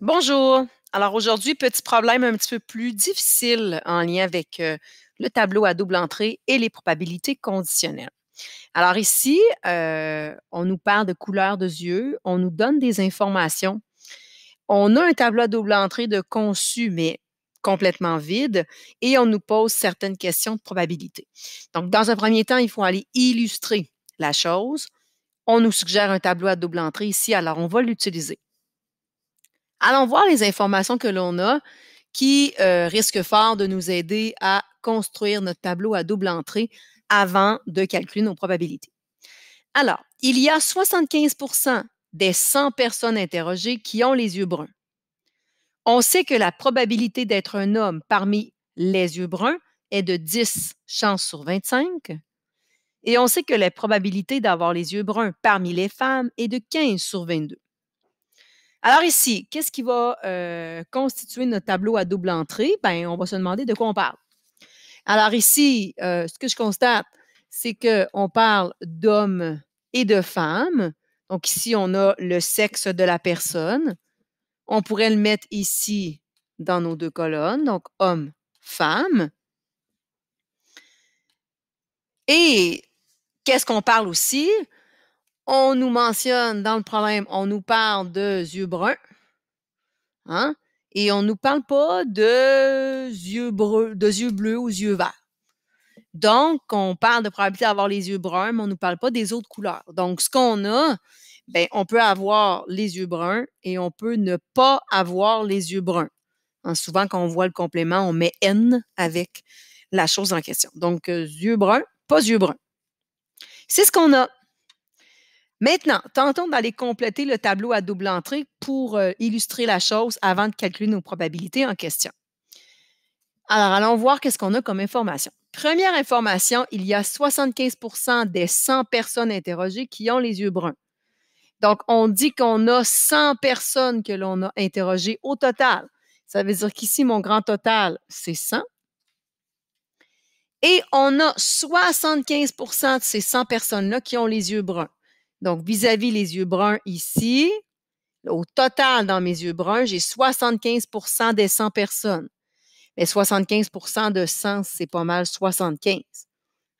Bonjour. Alors aujourd'hui, petit problème un petit peu plus difficile en lien avec euh, le tableau à double entrée et les probabilités conditionnelles. Alors ici, euh, on nous parle de couleur de yeux, on nous donne des informations. On a un tableau à double entrée de conçu, mais complètement vide, et on nous pose certaines questions de probabilité. Donc, dans un premier temps, il faut aller illustrer la chose. On nous suggère un tableau à double entrée ici, alors on va l'utiliser. Allons voir les informations que l'on a qui risque euh, risquent fort de nous aider à construire notre tableau à double entrée avant de calculer nos probabilités. Alors, il y a 75 des 100 personnes interrogées qui ont les yeux bruns. On sait que la probabilité d'être un homme parmi les yeux bruns est de 10 chances sur 25. Et on sait que la probabilité d'avoir les yeux bruns parmi les femmes est de 15 sur 22. Alors ici, qu'est-ce qui va euh, constituer notre tableau à double entrée? Bien, on va se demander de quoi on parle. Alors ici, euh, ce que je constate, c'est qu'on parle d'hommes et de femmes. Donc ici, on a le sexe de la personne. On pourrait le mettre ici dans nos deux colonnes, donc homme, femme. Et qu'est-ce qu'on parle aussi? On nous mentionne dans le problème, on nous parle de yeux bruns, hein? Et on ne nous parle pas de yeux, de yeux bleus ou yeux verts. Donc, on parle de probabilité d'avoir les yeux bruns, mais on ne nous parle pas des autres couleurs. Donc, ce qu'on a, ben, on peut avoir les yeux bruns et on peut ne pas avoir les yeux bruns. Hein. souvent, quand on voit le complément, on met N avec la chose en question. Donc, euh, yeux bruns, pas yeux bruns. C'est ce qu'on a. Maintenant, tentons d'aller compléter le tableau à double entrée pour euh, illustrer la chose avant de calculer nos probabilités en question. Alors, allons voir qu'est-ce qu'on a comme information. Première information, il y a 75 des 100 personnes interrogées qui ont les yeux bruns. Donc, on dit qu'on a 100 personnes que l'on a interrogées au total. Ça veut dire qu'ici, mon grand total, c'est 100. Et on a 75 de ces 100 personnes-là qui ont les yeux bruns. Donc, vis-à-vis les yeux bruns ici, au total dans mes yeux bruns, j'ai 75 des 100 personnes. Mais 75 de 100, c'est pas mal 75.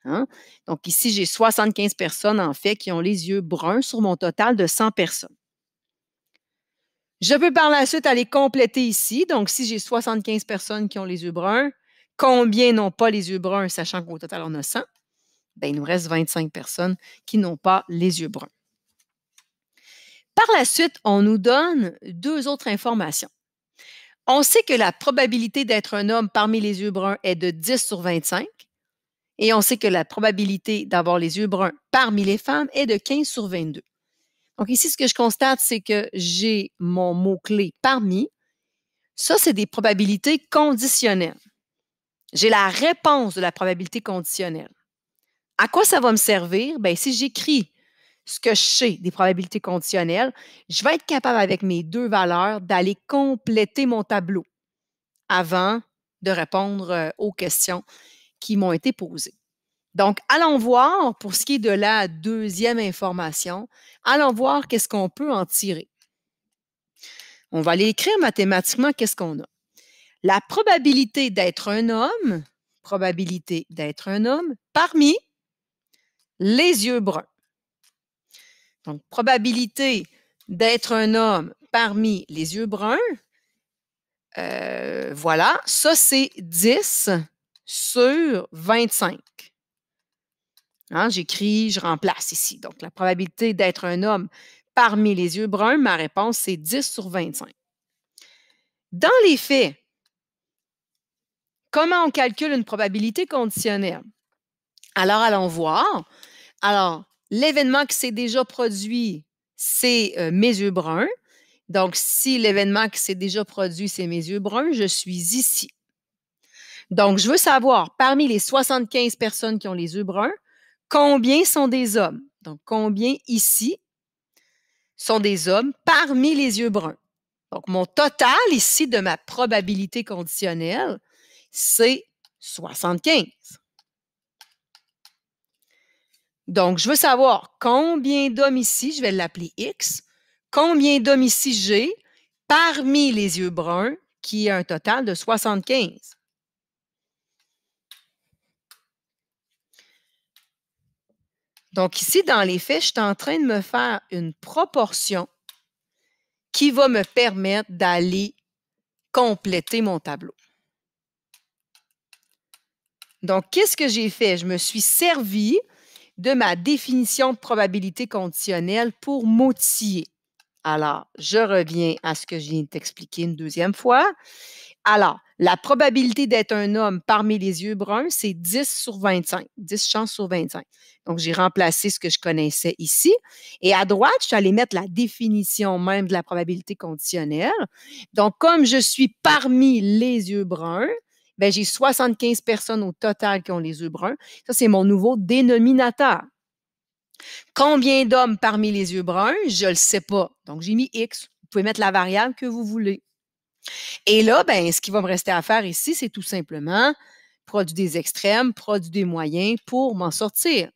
Hein? Donc, ici, j'ai 75 personnes, en fait, qui ont les yeux bruns sur mon total de 100 personnes. Je peux par la suite aller compléter ici. Donc, si j'ai 75 personnes qui ont les yeux bruns, combien n'ont pas les yeux bruns, sachant qu'au total, on a 100? Ben, il nous reste 25 personnes qui n'ont pas les yeux bruns. Par la suite, on nous donne deux autres informations. On sait que la probabilité d'être un homme parmi les yeux bruns est de 10 sur 25 et on sait que la probabilité d'avoir les yeux bruns parmi les femmes est de 15 sur 22. Donc ici, ce que je constate, c'est que j'ai mon mot-clé parmi. Ça, c'est des probabilités conditionnelles. J'ai la réponse de la probabilité conditionnelle. À quoi ça va me servir? Bien, si j'écris ce que je sais des probabilités conditionnelles, je vais être capable avec mes deux valeurs d'aller compléter mon tableau avant de répondre euh, aux questions qui m'ont été posées. Donc, allons voir pour ce qui est de la deuxième information, allons voir qu'est-ce qu'on peut en tirer. On va aller écrire mathématiquement qu'est-ce qu'on a. La probabilité d'être un homme, probabilité d'être un homme, parmi les yeux bruns. Donc, probabilité d'être un homme parmi les yeux bruns, euh, voilà, ça c'est 10 sur 25. Hein, j'écris, je remplace ici. Donc, la probabilité d'être un homme parmi les yeux bruns, ma réponse c'est 10 sur 25. Dans les faits, comment on calcule une probabilité conditionnelle? Alors, allons voir alors, l'événement qui s'est déjà produit, c'est euh, mes yeux bruns. Donc, si l'événement qui s'est déjà produit, c'est mes yeux bruns, je suis ici. Donc, je veux savoir, parmi les 75 personnes qui ont les yeux bruns, combien sont des hommes? Donc, combien ici sont des hommes parmi les yeux bruns? Donc, mon total ici de ma probabilité conditionnelle, c'est 75. Donc, je veux savoir combien d'hommes ici, je vais l'appeler X, combien d'hommes ici j'ai parmi les yeux bruns, qui est un total de 75. Donc ici, dans les faits, je suis en train de me faire une proportion qui va me permettre d'aller compléter mon tableau. Donc, qu'est-ce que j'ai fait? Je me suis servi de ma définition de probabilité conditionnelle pour m'outiller. Alors, je reviens à ce que je viens de t'expliquer une deuxième fois. Alors, la probabilité d'être un homme parmi les yeux bruns, c'est 10 sur 25, 10 chances sur 25. Donc, j'ai remplacé ce que je connaissais ici. Et à droite, je suis allée mettre la définition même de la probabilité conditionnelle. Donc, comme je suis parmi les yeux bruns, ben, j'ai 75 personnes au total qui ont les yeux bruns. Ça, c'est mon nouveau dénominateur. Combien d'hommes parmi les yeux bruns? Je ne le sais pas. Donc, j'ai mis X. Vous pouvez mettre la variable que vous voulez. Et là, ben, ce qui va me rester à faire ici, c'est tout simplement produit des extrêmes, produit des moyens pour m'en sortir.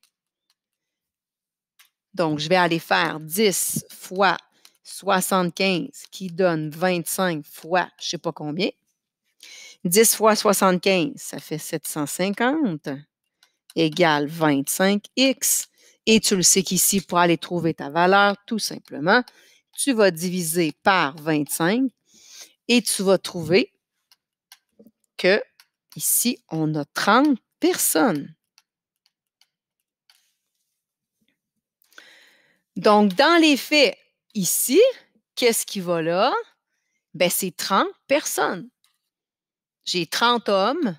Donc, je vais aller faire 10 fois 75 qui donne 25 fois je ne sais pas combien. 10 fois 75, ça fait 750 égale 25x. Et tu le sais qu'ici, pour aller trouver ta valeur, tout simplement, tu vas diviser par 25 et tu vas trouver que ici, on a 30 personnes. Donc, dans les faits, ici, qu'est-ce qui va là? Bien, c'est 30 personnes j'ai 30 hommes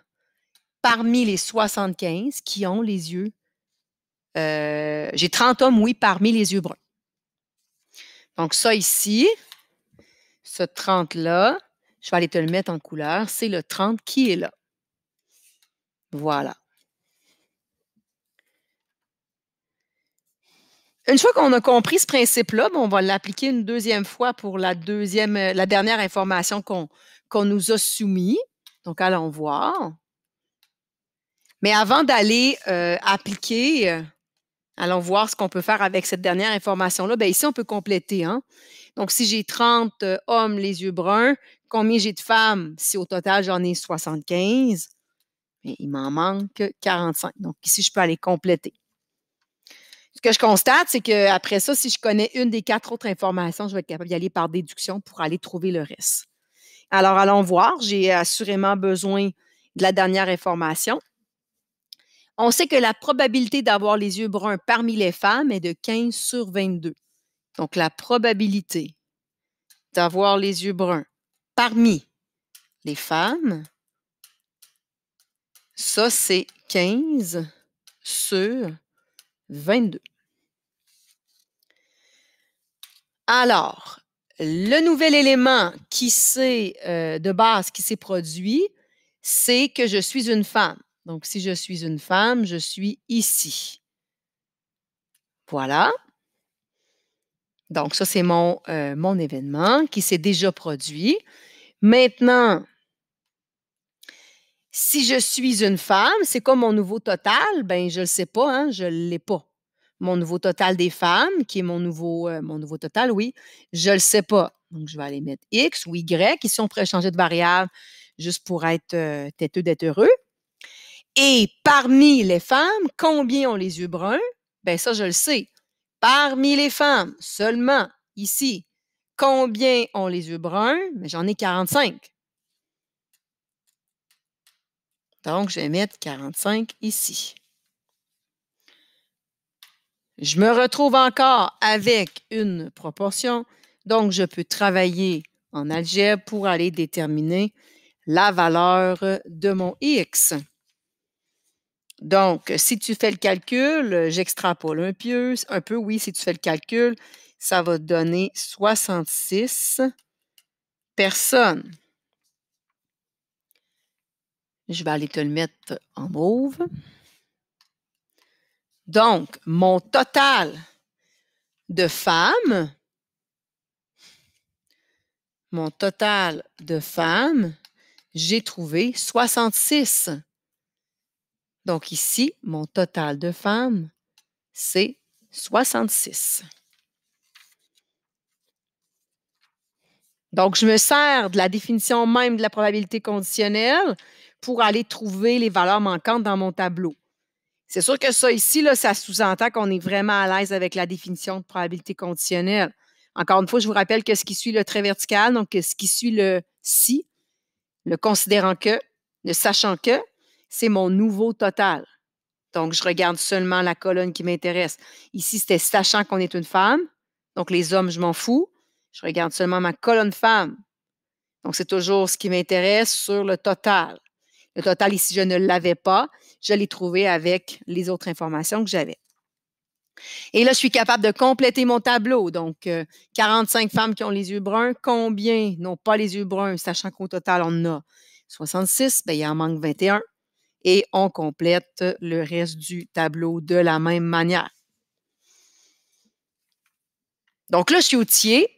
parmi les 75 qui ont les yeux. Euh, j'ai 30 hommes, oui, parmi les yeux bruns. Donc, ça ici, ce 30-là, je vais aller te le mettre en couleur. C'est le 30 qui est là. Voilà. Une fois qu'on a compris ce principe-là, ben, on va l'appliquer une deuxième fois pour la, deuxième, euh, la dernière information qu'on nous a soumise. Donc, allons voir. Mais avant d'aller euh, appliquer, euh, allons voir ce qu'on peut faire avec cette dernière information-là. Ben, ici, on peut compléter. Hein. Donc, si j'ai 30 euh, hommes les yeux bruns, combien j'ai de femmes? Si au total, j'en ai 75, mais ben, il m'en manque 45. Donc, ici, je peux aller compléter. Ce que je constate, c'est qu'après ça, si je connais une des quatre autres informations, je vais être capable d'y aller par déduction pour aller trouver le reste. Alors, allons voir. J'ai assurément besoin de la dernière information. On sait que la probabilité d'avoir les yeux bruns parmi les femmes est de 15 sur 22. Donc, la probabilité d'avoir les yeux bruns parmi les femmes, ça, c'est 15 sur 22. Alors, le nouvel élément qui s'est euh, de base qui s'est produit, c'est que je suis une femme. Donc, si je suis une femme, je suis ici. Voilà. Donc, ça, c'est mon, euh, mon événement qui s'est déjà produit. Maintenant, si je suis une femme, c'est quoi mon nouveau total? Ben, je ne le sais pas, hein, je ne l'ai pas mon nouveau total des femmes, qui est mon nouveau, euh, mon nouveau total, oui, je ne le sais pas. Donc, je vais aller mettre X ou Y. Ici, on pourrait changer de variable juste pour être euh, têteux d'être heureux. Et parmi les femmes, combien ont les yeux bruns? Bien, ça, je le sais. Parmi les femmes, seulement ici, combien ont les yeux bruns? Mais ben, j'en ai 45. Donc, je vais mettre 45 ici. Je me retrouve encore avec une proportion, donc je peux travailler en algèbre pour aller déterminer la valeur de mon x. Donc, si tu fais le calcul, j'extrapole un peu, un peu, oui, si tu fais le calcul, ça va donner 66 personnes. Je vais aller te le mettre en mauve. Donc, mon total de femmes, mon total de femmes, j'ai trouvé 66. Donc ici, mon total de femmes, c'est 66. Donc, je me sers de la définition même de la probabilité conditionnelle pour aller trouver les valeurs manquantes dans mon tableau. C'est sûr que ça ici, là, ça sous-entend qu'on est vraiment à l'aise avec la définition de probabilité conditionnelle. Encore une fois, je vous rappelle que ce qui suit le trait vertical, donc ce qui suit le si, le considérant que, le sachant que, c'est mon nouveau total. Donc, je regarde seulement la colonne qui m'intéresse. Ici, c'était sachant qu'on est une femme. Donc, les hommes, je m'en fous. Je regarde seulement ma colonne femme. Donc, c'est toujours ce qui m'intéresse sur le total. Le total ici, je ne l'avais pas je l'ai trouvé avec les autres informations que j'avais. Et là, je suis capable de compléter mon tableau. Donc, 45 euh, femmes qui ont les yeux bruns, combien n'ont pas les yeux bruns, sachant qu'au total, on en a 66, bien, il en manque 21. Et on complète le reste du tableau de la même manière. Donc là, je suis outillée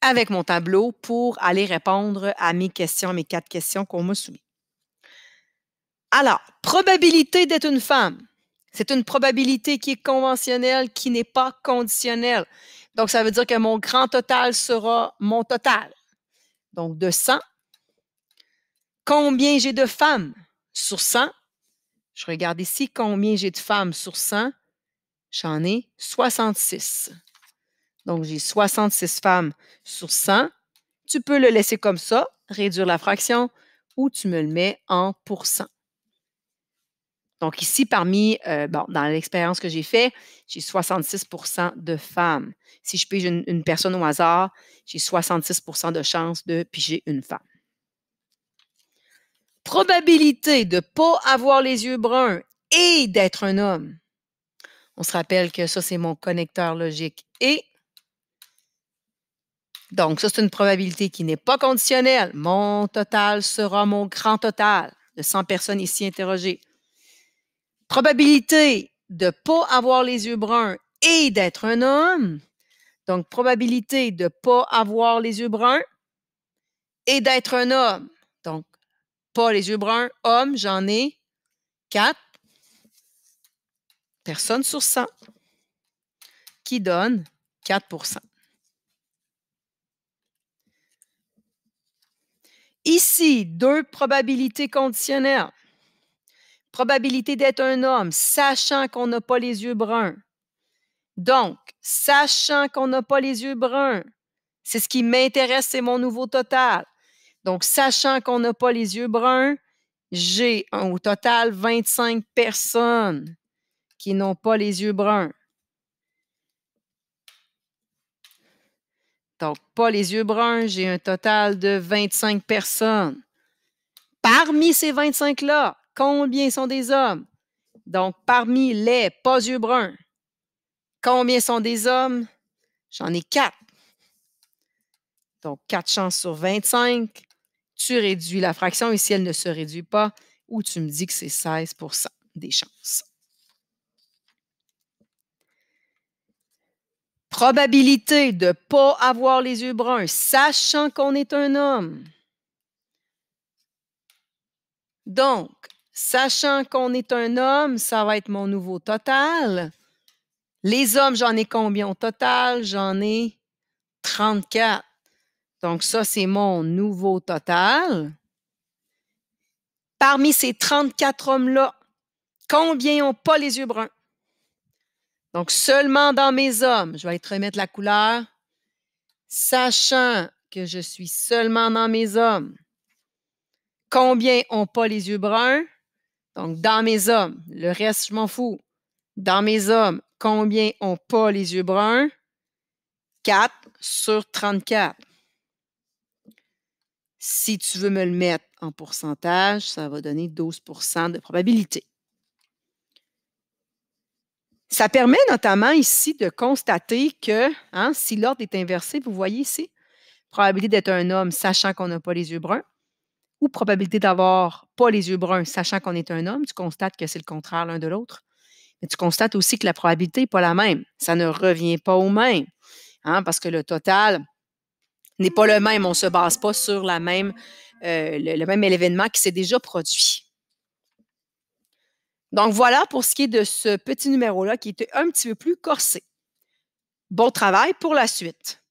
avec mon tableau pour aller répondre à mes questions, mes quatre questions qu'on m'a soumises. Alors, probabilité d'être une femme. C'est une probabilité qui est conventionnelle, qui n'est pas conditionnelle. Donc, ça veut dire que mon grand total sera mon total. Donc, de 100, combien j'ai de femmes sur 100? Je regarde ici combien j'ai de femmes sur 100. J'en ai 66. Donc, j'ai 66 femmes sur 100. Tu peux le laisser comme ça, réduire la fraction, ou tu me le mets en pourcent. Donc ici, parmi, euh, dans l'expérience que j'ai faite, j'ai 66 de femmes. Si je pige une, personne au hasard, j'ai 66 de chances de piger une femme. Probabilité de ne pas avoir les yeux bruns et d'être un homme. On se rappelle que ça, c'est mon connecteur logique. Et donc, ça, c'est une probabilité qui n'est pas conditionnelle. Mon total sera mon grand total de 100 personnes ici interrogées probabilité de ne pas avoir les yeux bruns et d'être un homme. Donc, probabilité de ne pas avoir les yeux bruns et d'être un homme. Donc, pas les yeux bruns, homme, j'en ai quatre. personnes sur 100 qui donne 4 Ici, deux probabilités conditionnelles probabilité d'être un homme, sachant qu'on n'a pas les yeux bruns. Donc, sachant qu'on n'a pas les yeux bruns, c'est ce qui m'intéresse, c'est mon nouveau total. Donc, sachant qu'on n'a pas les yeux bruns, j'ai au total 25 personnes qui n'ont pas les yeux bruns. Donc, pas les yeux bruns, j'ai un total de 25 personnes. Parmi ces 25-là, combien sont des hommes? Donc, parmi les pas yeux bruns, combien sont des hommes? J'en ai quatre. Donc, quatre chances sur 25. Tu réduis la fraction et si elle ne se réduit pas, ou tu me dis que c'est 16 des chances. Probabilité de ne pas avoir les yeux bruns, sachant qu'on est un homme. Donc, Sachant qu'on est un homme, ça va être mon nouveau total. Les hommes, j'en ai combien au total? J'en ai 34. Donc, ça, c'est mon nouveau total. Parmi ces 34 hommes-là, combien n'ont pas les yeux bruns? Donc, seulement dans mes hommes, je vais te remettre la couleur, sachant que je suis seulement dans mes hommes. Combien n'ont pas les yeux bruns? Donc, dans mes hommes, le reste, je m'en fous. Dans mes hommes, combien ont pas les yeux bruns? 4 sur 34. Si tu veux me le mettre en pourcentage, ça va donner 12 de probabilité. Ça permet notamment ici de constater que hein, si l'ordre est inversé, vous voyez ici, probabilité d'être un homme sachant qu'on n'a pas les yeux bruns, ou probabilité d'avoir pas les yeux bruns, sachant qu'on est un homme, tu constates que c'est le contraire l'un de l'autre. Mais tu constates aussi que la probabilité n'est pas la même. Ça ne revient pas au même, hein, parce que le total n'est pas le même. On ne se base pas sur la même, euh, le même événement qui s'est déjà produit. Donc voilà pour ce qui est de ce petit numéro-là qui était un petit peu plus corsé. Bon travail pour la suite.